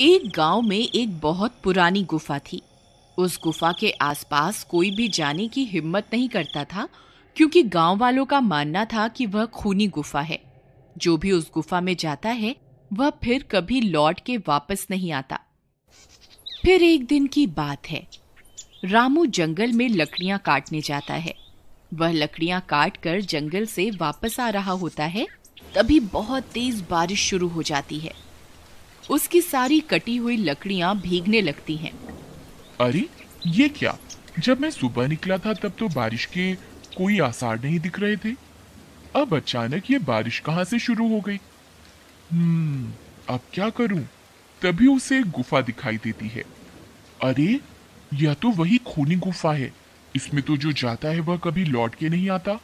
एक गांव में एक बहुत पुरानी गुफा थी उस गुफा के आसपास कोई भी जाने की हिम्मत नहीं करता था क्योंकि गांव वालों का मानना था कि वह खूनी गुफा है जो भी उस गुफा में जाता है वह फिर कभी लौट के वापस नहीं आता फिर एक दिन की बात है रामू जंगल में लकड़ियां काटने जाता है वह लकड़ियां काट कर जंगल से वापस आ रहा होता है तभी बहुत तेज बारिश शुरू हो जाती है उसकी सारी कटी हुई लकड़ियाँ भीगने लगती हैं। अरे ये क्या जब मैं सुबह निकला था तब तो बारिश के कोई आसार नहीं दिख रहे थे अब अचानक ये बारिश कहाँ से शुरू हो गई हम्म अब क्या करूं तभी उसे एक गुफा दिखाई देती है अरे यह तो वही खूनी गुफा है इसमें तो जो जाता है वह कभी लौट के नहीं आता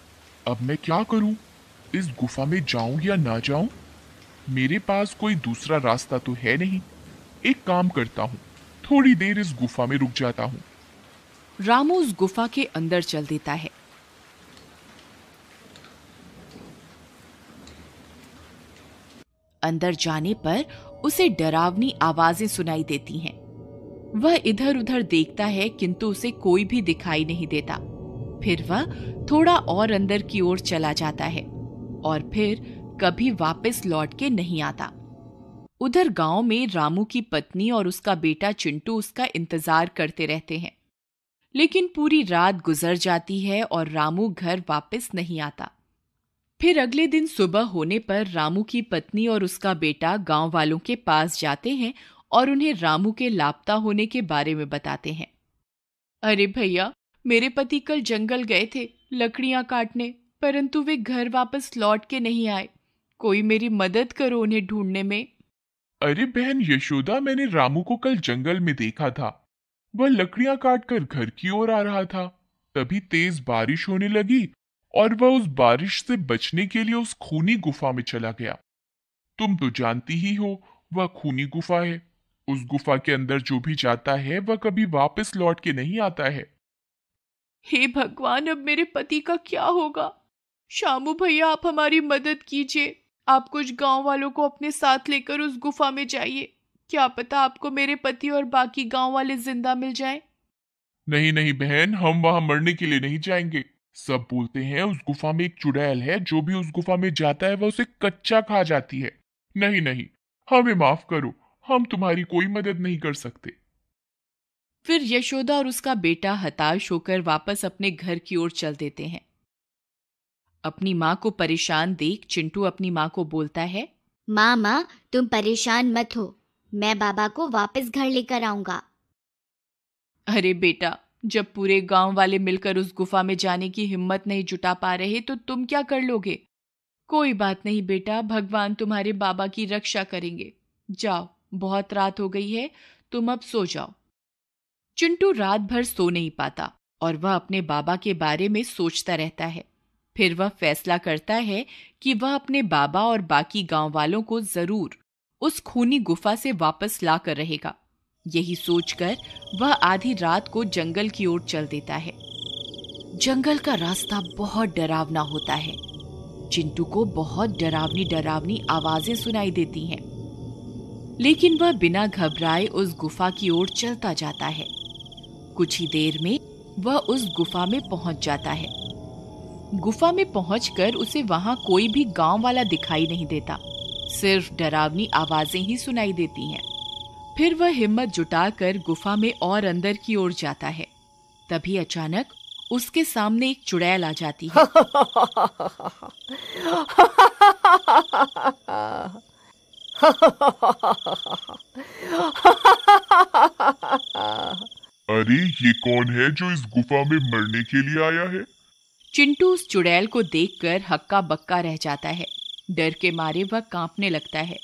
अब मैं क्या करूं इस गुफा में जाऊं या ना जाऊं मेरे पास कोई दूसरा रास्ता तो है नहीं एक काम करता हूँ थोड़ी देर इस गुफा में रुक जाता हूँ रामू उस गुफा के अंदर चल देता है अंदर जाने पर उसे डरावनी आवाजें सुनाई देती हैं। वह इधर उधर देखता है किंतु उसे कोई भी दिखाई नहीं देता फिर वह थोड़ा और अंदर की ओर चला जाता है और फिर कभी वापस लौट के नहीं आता उधर गांव में रामू की पत्नी और उसका बेटा चिंटू उसका इंतजार करते रहते हैं लेकिन पूरी रात गुजर जाती है और रामू घर वापस नहीं आता फिर अगले दिन सुबह होने पर रामू की पत्नी और उसका बेटा गांव वालों के पास जाते हैं और उन्हें रामू के लापता होने के बारे में बताते हैं अरे भैया मेरे पति कल जंगल गए थे लकड़ियां काटने परंतु वे घर वापस लौट के नहीं आए कोई मेरी मदद करो उन्हें ढूंढने में अरे बहन यशोदा मैंने रामू को कल जंगल में देखा था वह लकड़ियां काटकर घर की ओर आ रहा था तभी तेज बारिश होने लगी और वह उस बारिश से बचने के लिए उस खूनी गुफा में चला गया तुम तो जानती ही हो वह खूनी गुफा है उस गुफा के अंदर जो भी जाता है वह कभी वापस लौट के नहीं आता है हे भगवान अब मेरे पति का क्या होगा शामू भैया आप हमारी मदद कीजिए आप कुछ गांव वालों को अपने साथ लेकर उस गुफा में जाइए क्या पता आपको मेरे पति और बाकी गांव वाले जिंदा मिल जाएं। नहीं नहीं बहन हम वहां मरने के लिए नहीं जाएंगे सब बोलते हैं उस गुफा में एक चुड़ैल है जो भी उस गुफा में जाता है वह उसे कच्चा खा जाती है नहीं नहीं हमें माफ करो हम तुम्हारी कोई मदद नहीं कर सकते फिर यशोदा और उसका बेटा हताश होकर वापस अपने घर की ओर चल देते हैं अपनी माँ को परेशान देख चिंटू अपनी माँ को बोलता है माँ माँ तुम परेशान मत हो मैं बाबा को वापस घर लेकर आऊंगा अरे बेटा जब पूरे गांव वाले मिलकर उस गुफा में जाने की हिम्मत नहीं जुटा पा रहे तो तुम क्या कर लोगे कोई बात नहीं बेटा भगवान तुम्हारे बाबा की रक्षा करेंगे जाओ बहुत रात हो गई है तुम अब सो जाओ चिंटू रात भर सो नहीं पाता और वह अपने बाबा के बारे में सोचता रहता है फिर वह फैसला करता है कि वह अपने बाबा और बाकी गांव वालों को जरूर उस खूनी गुफा से वापस ला कर रहेगा यही सोचकर वह आधी रात को जंगल की ओर चल देता है जंगल का रास्ता बहुत डरावना होता है चिंटू को बहुत डरावनी डरावनी आवाजें सुनाई देती हैं लेकिन वह बिना घबराए उस गुफा की ओर चलता जाता है कुछ ही देर में वह उस गुफा में पहुंच जाता है गुफा में पहुंचकर उसे वहां कोई भी गांव वाला दिखाई नहीं देता सिर्फ डरावनी आवाजें ही सुनाई देती हैं फिर वह हिम्मत जुटाकर गुफा में और अंदर की ओर जाता है तभी अचानक उसके सामने एक चुड़ैल आ जाती है अरे ये कौन है जो इस गुफा में मरने के लिए आया है चिंटू उस चुड़ैल को देखकर हक्का बक्का रह जाता है डर के मारे वह कांपने लगता है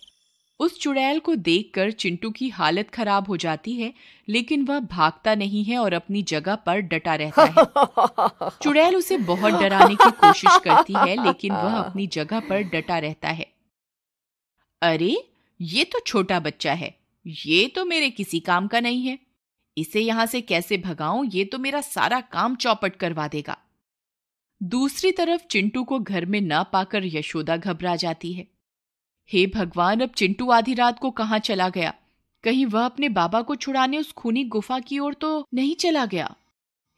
उस चुड़ैल को देखकर चिंटू की हालत खराब हो जाती है लेकिन वह भागता नहीं है और अपनी जगह पर डटा रहता है चुड़ैल उसे बहुत डराने की कोशिश करती है लेकिन वह अपनी जगह पर डटा रहता है अरे ये तो छोटा बच्चा है ये तो मेरे किसी काम का नहीं है इसे यहां से कैसे भगाऊं ये तो मेरा सारा काम चौपट करवा देगा दूसरी तरफ चिंटू को घर में ना पाकर यशोदा घबरा जाती है हे भगवान अब चिंटू आधी रात को कहाँ चला गया कहीं वह अपने बाबा को छुड़ाने उस खूनी गुफा की ओर तो नहीं चला गया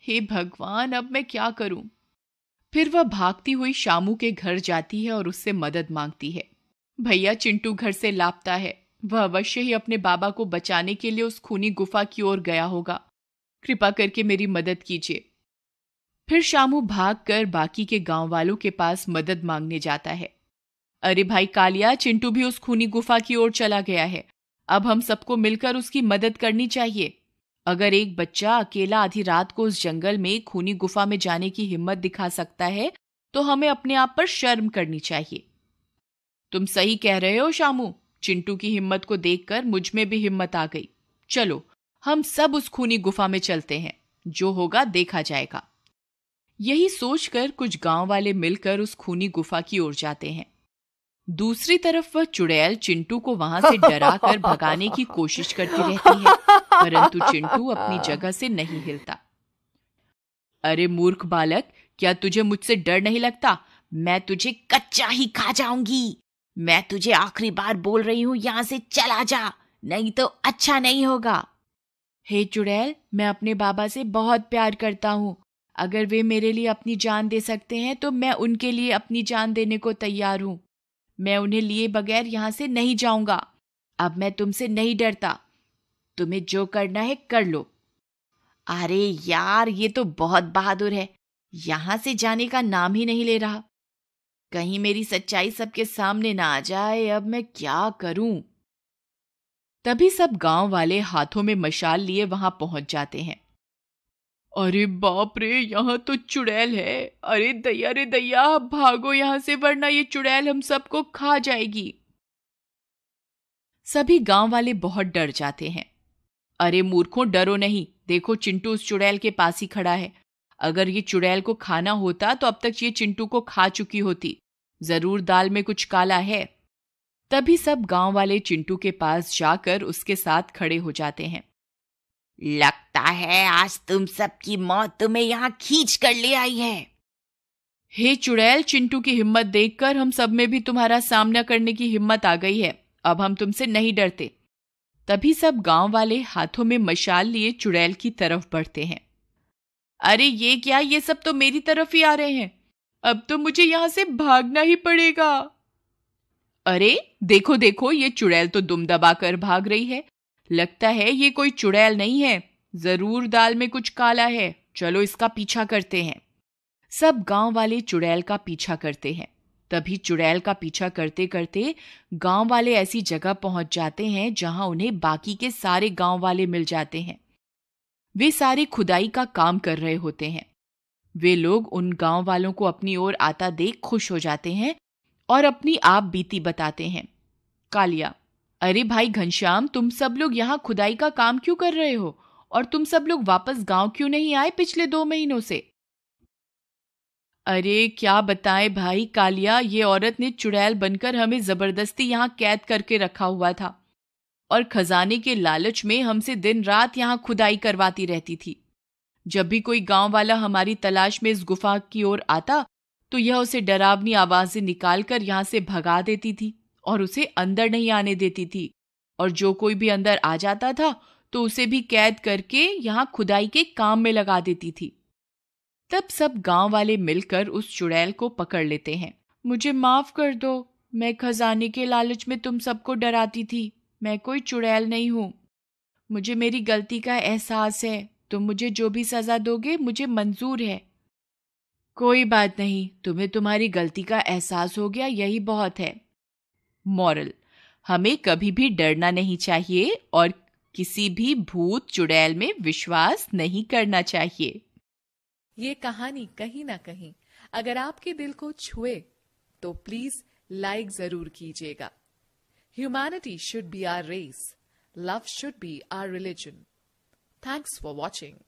हे भगवान अब मैं क्या करूं फिर वह भागती हुई शामू के घर जाती है और उससे मदद मांगती है भैया चिंटू घर से लापता है वह अवश्य ही अपने बाबा को बचाने के लिए उस खूनी गुफा की ओर गया होगा कृपा करके मेरी मदद कीजिए फिर शामू भागकर बाकी के गांव वालों के पास मदद मांगने जाता है अरे भाई कालिया चिंटू भी उस खूनी गुफा की ओर चला गया है अब हम सबको मिलकर उसकी मदद करनी चाहिए अगर एक बच्चा अकेला आधी रात को उस जंगल में खूनी गुफा में जाने की हिम्मत दिखा सकता है तो हमें अपने आप पर शर्म करनी चाहिए तुम सही कह रहे हो शामू चिंटू की हिम्मत को देखकर मुझ में भी हिम्मत आ गई चलो हम सब उस खूनी गुफा में चलते हैं जो होगा देखा जाएगा यही सोचकर कुछ गांव वाले मिलकर उस खूनी गुफा की ओर जाते हैं दूसरी तरफ वह चुड़ैल चिंटू को वहां से डरा कर भगाने की कोशिश करती रहती है परंतु चिंटू अपनी जगह से नहीं हिलता अरे मूर्ख बालक क्या तुझे मुझसे डर नहीं लगता मैं तुझे कच्चा ही खा जाऊंगी मैं तुझे आखिरी बार बोल रही हूँ यहाँ से चला जा नहीं तो अच्छा नहीं होगा हे चुड़ैल मैं अपने बाबा से बहुत प्यार करता हूँ अगर वे मेरे लिए अपनी जान दे सकते हैं तो मैं उनके लिए अपनी जान देने को तैयार हूं मैं उन्हें लिए बगैर यहां से नहीं जाऊंगा अब मैं तुमसे नहीं डरता तुम्हें जो करना है कर लो अरे यार ये तो बहुत बहादुर है यहां से जाने का नाम ही नहीं ले रहा कहीं मेरी सच्चाई सबके सामने ना आ जाए अब मैं क्या करूं तभी सब गांव वाले हाथों में मशाल लिए वहां पहुंच जाते हैं अरे बाप रे यहाँ तो चुड़ैल है अरे दैया रे दैया भागो यहाँ से वरना ये चुड़ैल हम सबको खा जाएगी सभी गांव वाले बहुत डर जाते हैं अरे मूर्खों डरो नहीं देखो चिंटू उस चुड़ैल के पास ही खड़ा है अगर ये चुड़ैल को खाना होता तो अब तक ये चिंटू को खा चुकी होती जरूर दाल में कुछ काला है तभी सब गांव वाले चिंटू के पास जाकर उसके साथ खड़े हो जाते हैं लगता है आज तुम सबकी मौत तुम्हें यहाँ खींच कर ले आई है हे चुड़ैल चिंटू की हिम्मत देखकर हम सब में भी तुम्हारा सामना करने की हिम्मत आ गई है अब हम तुमसे नहीं डरते तभी सब गांव वाले हाथों में मशाल लिए चुड़ैल की तरफ बढ़ते हैं अरे ये क्या ये सब तो मेरी तरफ ही आ रहे हैं अब तो मुझे यहां से भागना ही पड़ेगा अरे देखो देखो ये चुड़ैल तो दुम दबाकर भाग रही है लगता है ये कोई चुड़ैल नहीं है जरूर दाल में कुछ काला है चलो इसका पीछा करते हैं सब गांव वाले चुड़ैल का पीछा करते हैं तभी चुड़ैल का पीछा करते करते गांव वाले ऐसी जगह पहुंच जाते हैं जहां उन्हें बाकी के सारे गांव वाले मिल जाते हैं वे सारे खुदाई का काम कर रहे होते हैं वे लोग उन गांव वालों को अपनी ओर आता देख खुश हो जाते हैं और अपनी आप बीती बताते हैं कालिया अरे भाई घनश्याम तुम सब लोग यहाँ खुदाई का काम क्यों कर रहे हो और तुम सब लोग वापस गांव क्यों नहीं आए पिछले दो महीनों से अरे क्या बताएं भाई कालिया ये औरत ने चुड़ैल बनकर हमें जबरदस्ती यहाँ कैद करके रखा हुआ था और खजाने के लालच में हमसे दिन रात यहाँ खुदाई करवाती रहती थी जब भी कोई गांव वाला हमारी तलाश में इस गुफा की ओर आता तो यह उसे डरावनी आवाजें निकालकर यहाँ से भगा देती थी और उसे अंदर नहीं आने देती थी और जो कोई भी अंदर आ जाता था तो उसे भी कैद करके यहाँ खुदाई के काम में लगा देती थी तब सब गांव वाले मिलकर उस चुड़ैल को पकड़ लेते हैं मुझे माफ कर दो मैं खजाने के लालच में तुम सबको डराती थी मैं कोई चुड़ैल नहीं हूँ मुझे मेरी गलती का एहसास है तुम मुझे जो भी सजा दोगे मुझे मंजूर है कोई बात नहीं तुम्हें तुम्हारी गलती का एहसास हो गया यही बहुत है मॉरल हमें कभी भी डरना नहीं चाहिए और किसी भी भूत चुड़ैल में विश्वास नहीं करना चाहिए ये कहानी कहीं ना कहीं अगर आपके दिल को छुए तो प्लीज लाइक जरूर कीजिएगा humanity should be our race love should be our religion thanks for watching